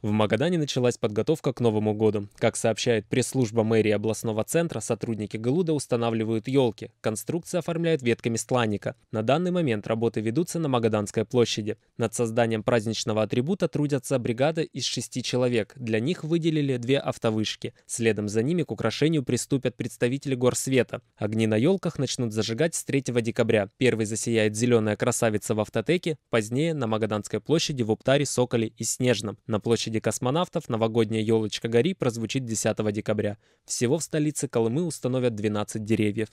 В Магадане началась подготовка к Новому году. Как сообщает пресс-служба мэрии областного центра, сотрудники Галуда устанавливают елки. Конструкции оформляют ветками стланника. На данный момент работы ведутся на Магаданской площади. Над созданием праздничного атрибута трудятся бригада из шести человек. Для них выделили две автовышки. Следом за ними к украшению приступят представители горсвета. Огни на елках начнут зажигать с 3 декабря. Первый засияет зеленая красавица в автотеке, позднее на Магаданской площади в Уптаре, Соколе и Снежном. На площади площади космонавтов новогодняя елочка гори прозвучит 10 декабря. Всего в столице Колымы установят 12 деревьев.